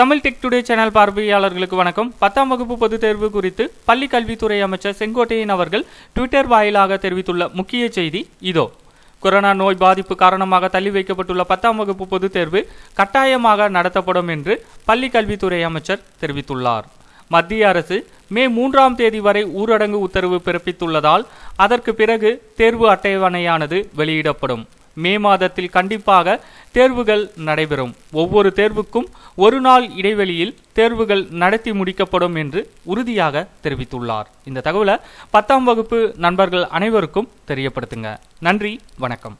Tamil tech today channel பார்வையாளர்களுக்கு வணக்கம் பத்தாம் வகுப்பு பொதுத் தேர்வு குறித்து பள்ளி கல்வித்துறை அமைச்சர் செங்கோட்டையன் அவர்கள் ட்விட்டர் வாயிலாக தெரிவித்துள்ள முக்கிய செய்தி இதோ கொரோனா நோய் பாதிப்பு காரணமாக தள்ளி வைக்கப்பட்டுள்ள பத்தாம் வகுப்பு பொதுத் தேர்வு கட்டாயமாக நடத்தப்படும் என்று பள்ளி கல்வித்துறை அமைச்சர் தெரிவித்துள்ளார் மத்திய அரசு மே மூன்றாம் தேதி வரை ஊரடங்கு உத்தரவு பிறப்பித்துள்ளதால் அதற்கு பிறகு தேர்வு அட்டவணையானது வெளியிடப்படும் மே மாதத்தில் கண்டிப்பாக தேர்வுகள் நடைபெறும் ஒவ்வொரு தேர்வுக்கும் ஒரு நாள் இடைவெளியில் தேர்வுகள் நடத்தி முடிக்கப்படும் என்று உறுதியாக தெரிவித்துள்ளார் இந்த தகவலை பத்தாம் வகுப்பு நண்பர்கள் அனைவருக்கும் தெரியப்படுத்துங்க நன்றி வணக்கம்